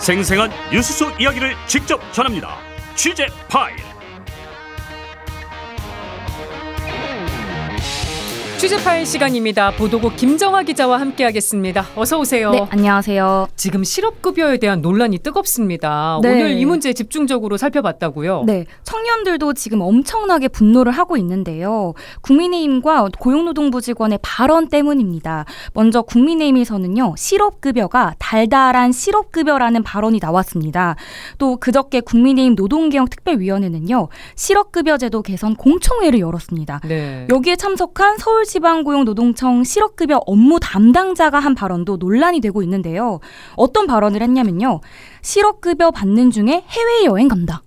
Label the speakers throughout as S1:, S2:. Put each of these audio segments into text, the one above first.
S1: 생생한 뉴스 속 이야기를 직접 전합니다. 취재 파일. 취재 파일 시간입니다. 보도국 김정아 기자와 함께하겠습니다. 어서 오세요. 네,
S2: 안녕하세요.
S1: 지금 실업급여에 대한 논란이 뜨겁습니다. 네. 오늘 이 문제 집중적으로 살펴봤다고요? 네,
S2: 청년들도 지금 엄청나게 분노를 하고 있는데요. 국민의힘과 고용노동부 직원의 발언 때문입니다. 먼저 국민의힘에서는요, 실업급여가 달달한 실업급여라는 발언이 나왔습니다. 또 그저께 국민의힘 노동개혁특별위원회는요, 실업급여제도 개선 공청회를 열었습니다. 네. 여기에 참석한 서울시 서지방고용노동청 실업급여 업무 담당자가 한 발언도 논란이 되고 있는데요. 어떤 발언을 했냐면요. 실업급여 받는 중에 해외여행 간다.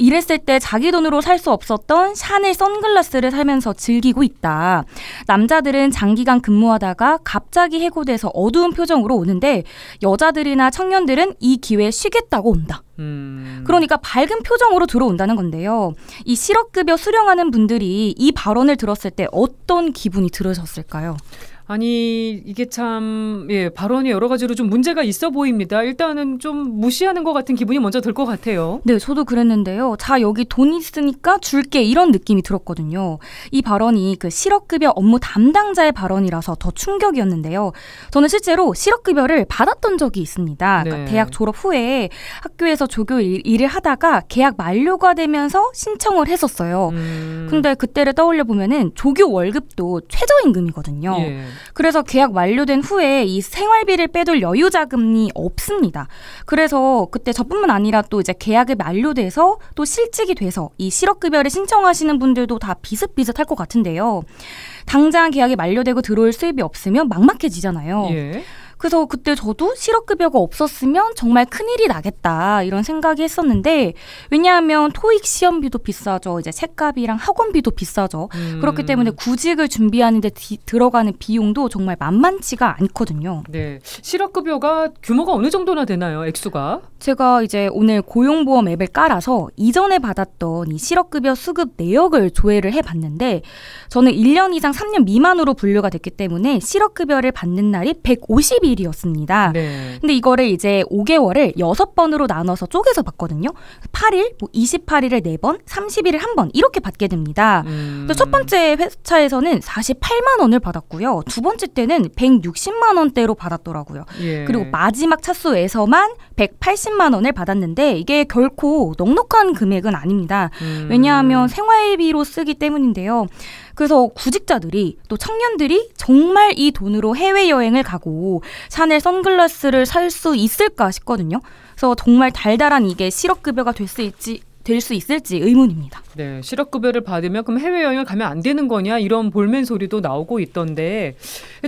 S2: 이랬을 때 자기 돈으로 살 수 없었던 샤넬 선글라스를 살면서 즐기고 있다. 남자들은 장기간 근무하다가 갑자기 해고돼서 어두운 표정으로 오는데 여자들이나 청년들은 이 기회에 쉬겠다고 온다. 음. 그러니까 밝은 표정으로 들어온다는 건데요. 이 실업급여 수령하는 분들이 이 발언을 들었을 때 어떤 기분이 들으셨을까요?
S1: 아니 이게 참 예, 발언이 여러 가지로 좀 문제가 있어 보입니다. 일단은 좀 무시하는 것 같은 기분이 먼저 들 것 같아요.
S2: 네, 저도 그랬는데요. 자 여기 돈 있으니까 줄게 이런 느낌이 들었거든요. 이 발언이 그 실업급여 업무 담당자의 발언이라서 더 충격이었는데요. 저는 실제로 실업급여를 받았던 적이 있습니다. 네. 그러니까 대학 졸업 후에 학교에서 조교 일, 일을 하다가 계약 만료가 되면서 신청을 했었어요. 음. 근데 그때를 떠올려 보면은 조교 월급도 최저임금이거든요. 예. 그래서 계약 완료된 후에 이 생활비를 빼돌 여유 자금이 없습니다. 그래서 그때 저뿐만 아니라 또 이제 계약이 만료돼서 또 실직이 돼서 이 실업급여를 신청하시는 분들도 다 비슷비슷할 것 같은데요. 당장 계약이 만료되고 들어올 수입이 없으면 막막해지잖아요. 예. 그래서 그때 저도 실업급여가 없었으면 정말 큰일이 나겠다 이런 생각이 했었는데 왜냐하면 토익 시험비도 비싸죠. 이제 책값이랑 학원비도 비싸죠. 음. 그렇기 때문에 구직을 준비하는데 디, 들어가는 비용도 정말 만만치가 않거든요.
S1: 네. 실업급여가 규모가 어느 정도나 되나요? 액수가?
S2: 제가 이제 오늘 고용보험 앱을 깔아서 이전에 받았던 이 실업급여 수급 내역을 조회를 해봤는데 저는 1년 이상 3년 미만으로 분류가 됐기 때문에 실업급여를 받는 날이 150일 일이었습니다. 네. 근데 이거를 이제 5개월을 6번으로 나눠서 쪼개서 봤거든요. 8일, 뭐 28일을 4번, 30일을 1번 이렇게 받게 됩니다. 음. 첫 번째 회사에서는 48만 원을 받았고요. 두 번째 때는 160만 원대로 받았더라고요. 예. 그리고 마지막 차수에서만 180만 원을 받았는데 이게 결코 넉넉한 금액은 아닙니다. 음. 왜냐하면 생활비로 쓰기 때문인데요. 그래서 구직자들이 또 청년들이 정말 이 돈으로 해외여행을 가고 샤넬 선글라스를 살 수 있을까 싶거든요. 그래서 정말 달달한 이게 실업급여가 될 수 있지 될수 있을지 의문입니다.
S1: 네, 실업급여를 받으면 그럼 해외여행을 가면 안 되는 거냐 이런 볼멘 소리도 나오고 있던데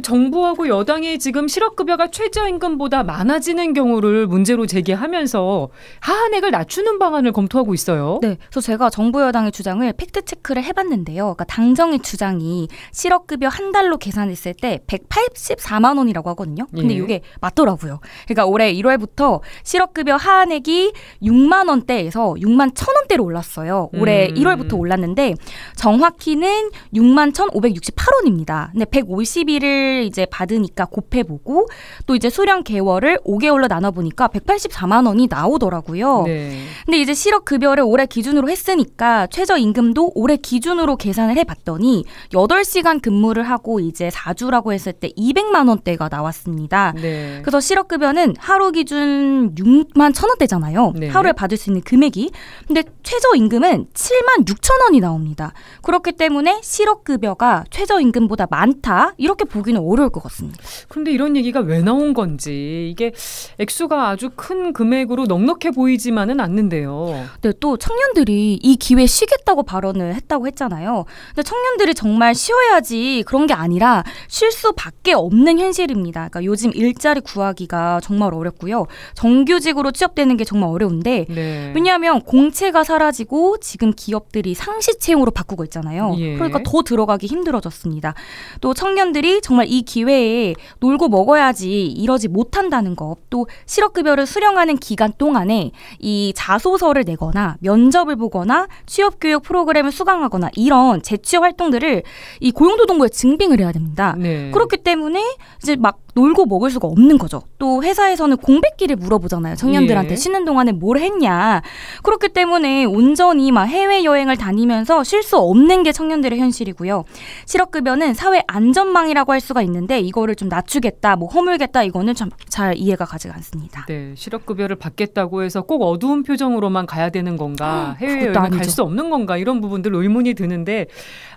S1: 정부하고 여당이 지금 실업급여가 최저임금보다 많아지는 경우를 문제로 제기하면서 하한액을 낮추는
S2: 방안을 검토하고 있어요. 네, 그래서 제가 정부 여당의 주장을 팩트 체크를 해봤는데요. 그러니까 당정의 주장이 실업급여 한 달로 계산했을 때 184만 원이라고 하거든요. 근데 예. 이게 맞더라고요. 그러니까 올해 1월부터 실업급여 하한액이 6만 원대에서 6만 천 원대로 올랐어요. 올해 음. 1월부터 올랐는데 정확히는 6만 1,568원입니다. 근데 150일을 이제 받으니까 곱해보고 또 이제 수령 개월을 5개월로 나눠보니까 184만 원이 나오더라고요. 네. 근데 이제 실업 급여를 올해 기준으로 했으니까 최저 임금도 올해 기준으로 계산을 해봤더니 8시간 근무를 하고 이제 4주라고 했을 때 200만 원대가 나왔습니다. 네. 그래서 실업 급여는 하루 기준 6만 천원대잖아요 네. 하루에 받을 수 있는 금액이 근데 최저임금은 7만 6천 원이 나옵니다. 그렇기 때문에 실업급여가 최저임금보다 많다 이렇게 보기는 어려울 것 같습니다. 그런데 이런 얘기가 왜
S1: 나온 건지 이게 액수가 아주 큰 금액으로 넉넉해 보이지만은 않는데요.
S2: 네, 또 청년들이 이 기회 쉬겠다고 발언을 했다고 했잖아요. 근데 청년들이 정말 쉬어야지 그런 게 아니라 쉴 수밖에 없는 현실입니다. 그러니까 요즘 일자리 구하기가 정말 어렵고요. 정규직으로 취업되는 게 정말 어려운데 네. 왜냐하면 공채 침체가 사라지고 지금 기업들이 상시 채용으로 바꾸고 있잖아요. 예. 그러니까 더 들어가기 힘들어졌습니다. 또 청년들이 정말 이 기회에 놀고 먹어야지 이러지 못한다는 것, 또 실업급여를 수령하는 기간 동안에 이 자소서를 내거나 면접을 보거나 취업교육 프로그램을 수강하거나 이런 재취업 활동들을 이 고용노동부에 증빙을 해야 됩니다. 네. 그렇기 때문에 이제 막 놀고 먹을 수가 없는 거죠. 또 회사에서는 공백기를 물어보잖아요. 청년들한테 예. 쉬는 동안에 뭘 했냐. 그렇기 때문에 온전히 막 해외 여행을 다니면서 쉴 수 없는 게 청년들의 현실이고요. 실업급여는 사회 안전망이라고 할 수가 있는데 이거를 좀 낮추겠다, 뭐 허물겠다 이거는 참 잘 이해가 가지 않습니다.
S1: 네, 실업급여를 받겠다고 해서 꼭 어두운 표정으로만 가야 되는 건가, 아, 해외 여행 갈수 없는 건가 이런 부분들 의문이 드는데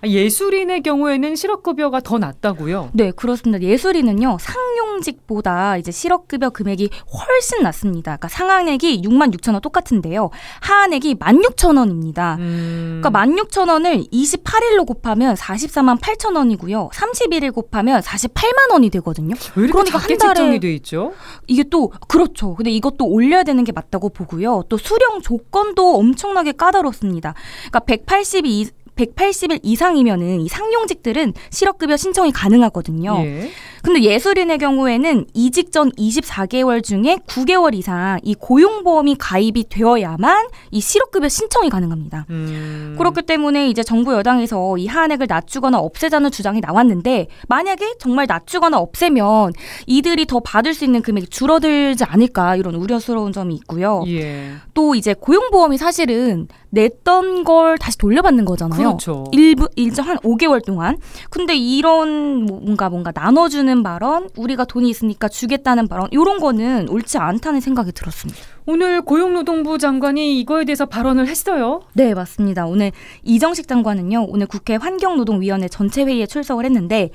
S1: 예술인의 경우에는 실업급여가 더 낮다고요?
S2: 네, 그렇습니다. 예술인은요 상 상용직보다 이제 실업급여 금액이 훨씬 낮습니다. 그러니까 상한액이 6만 6천 원 똑같은데요. 하한액이 1만 6천 원입니다. 음. 그러니까 1만 6천 원을 28일로 곱하면 44만 8천 원이고요. 31일 곱하면 48만 원이 되거든요. 그러니까 한 달에 돼 있죠? 이게 또 그렇죠. 근데 이것도 올려야 되는 게 맞다고 보고요. 또 수령 조건도 엄청나게 까다롭습니다. 그러니까 182 180일 이상이면은 이 상용직들은 실업급여 신청이 가능하거든요. 예. 근데 예술인의 경우에는 이직 전 24개월 중에 9개월 이상 이 고용보험이 가입이 되어야만 이 실업급여 신청이 가능합니다. 음. 그렇기 때문에 이제 정부 여당에서 이한액을 낮추거나 없애자는 주장이 나왔는데 만약에 정말 낮추거나 없애면 이들이 더 받을 수 있는 금액이 줄어들지 않을까 이런 우려스러운 점이 있고요. 예. 또 이제 고용보험이 사실은 냈던 걸 다시 돌려받는 거잖아요. 그렇죠. 일부 일정 한 5개월 동안. 근데 이런 뭐 뭔가 뭔가 나눠주는 주는 발언, 우리가 돈이 있으니까 주겠다는 발언 이런 거는 옳지 않다는 생각이 들었습니다. 오늘 고용노동부 장관이 이거에 대해서 발언을 했어요. 네, 맞습니다. 오늘 이정식 장관은요. 오늘 국회 환경노동위원회 전체 회의에 출석을 했는데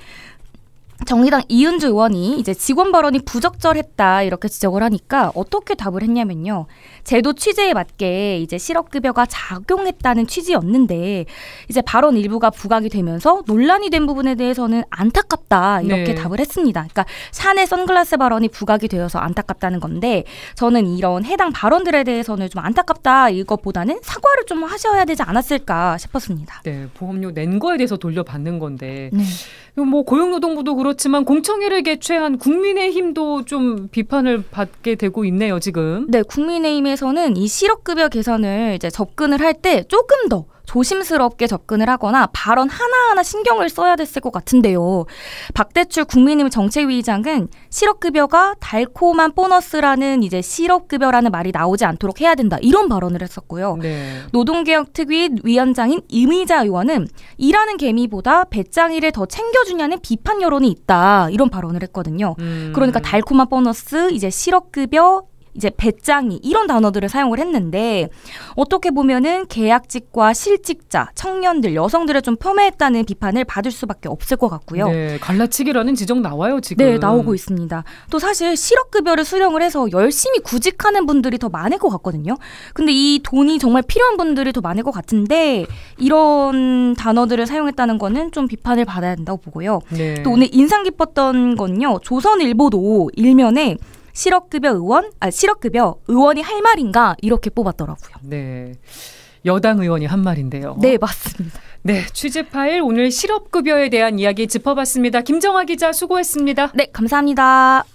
S2: 정의당 이은주 의원이 이제 직원 발언이 부적절했다 이렇게 지적을 하니까 어떻게 답을 했냐면요. 제도 취지에 맞게 이제 실업급여가 작용했다는 취지였는데 이제 발언 일부가 부각이 되면서 논란이 된 부분에 대해서는 안타깝다 이렇게 네. 답을 했습니다. 그러니까 샤넬 선글라스 발언이 부각이 되어서 안타깝다는 건데 저는 이런 해당 발언들에 대해서는 좀 안타깝다 이것보다는 사과를 좀 하셔야 되지 않았을까 싶었습니다. 네, 보험료 낸 거에 대해서 돌려받는 건데 네.
S1: 뭐 고용노동부도 그렇지만 공청회를 개최한 국민의힘도 좀 비판을 받게 되고 있네요 지금.
S2: 네, 국민의힘에서는 이 실업급여 개선을 이제 접근을 할 때 조금 더 조심스럽게 접근을 하거나 발언 하나하나 신경을 써야 됐을 것 같은데요. 박대출 국민의힘 정책위의장은 실업급여가 달콤한 보너스라는 이제 실업급여라는 말이 나오지 않도록 해야 된다 이런 발언을 했었고요. 네. 노동개혁특위 위원장인 임의자 의원은 일하는 개미보다 배짱이를 더 챙겨주냐는 비판 여론이 있다 이런 발언을 했거든요. 음. 그러니까 달콤한 보너스 이제 실업급여 이제 배짱이 이런 단어들을 사용을 했는데 어떻게 보면은 계약직과 실직자, 청년들, 여성들을 좀 폄훼했다는 비판을 받을 수밖에 없을 것 같고요. 네, 갈라치기라는 지적 나와요 지금. 네, 나오고 있습니다. 또 사실 실업급여를 수령을 해서 열심히 구직하는 분들이 더 많을 것 같거든요. 근데 이 돈이 정말 필요한 분들이 더 많을 것 같은데 이런 단어들을 사용했다는 거는 좀 비판을 받아야 된다고 보고요. 네. 또 오늘 인상 깊었던 건요 조선일보도 일면에 실업급여 의원, 아 실업급여 의원이 할 말인가 이렇게 뽑았더라고요.
S1: 네. 여당 의원이 한 말인데요. 네,
S2: 맞습니다. 네,
S1: 취재 파일 오늘 실업급여에 대한 이야기 짚어봤습니다. 김정아 기자 수고했습니다. 네, 감사합니다.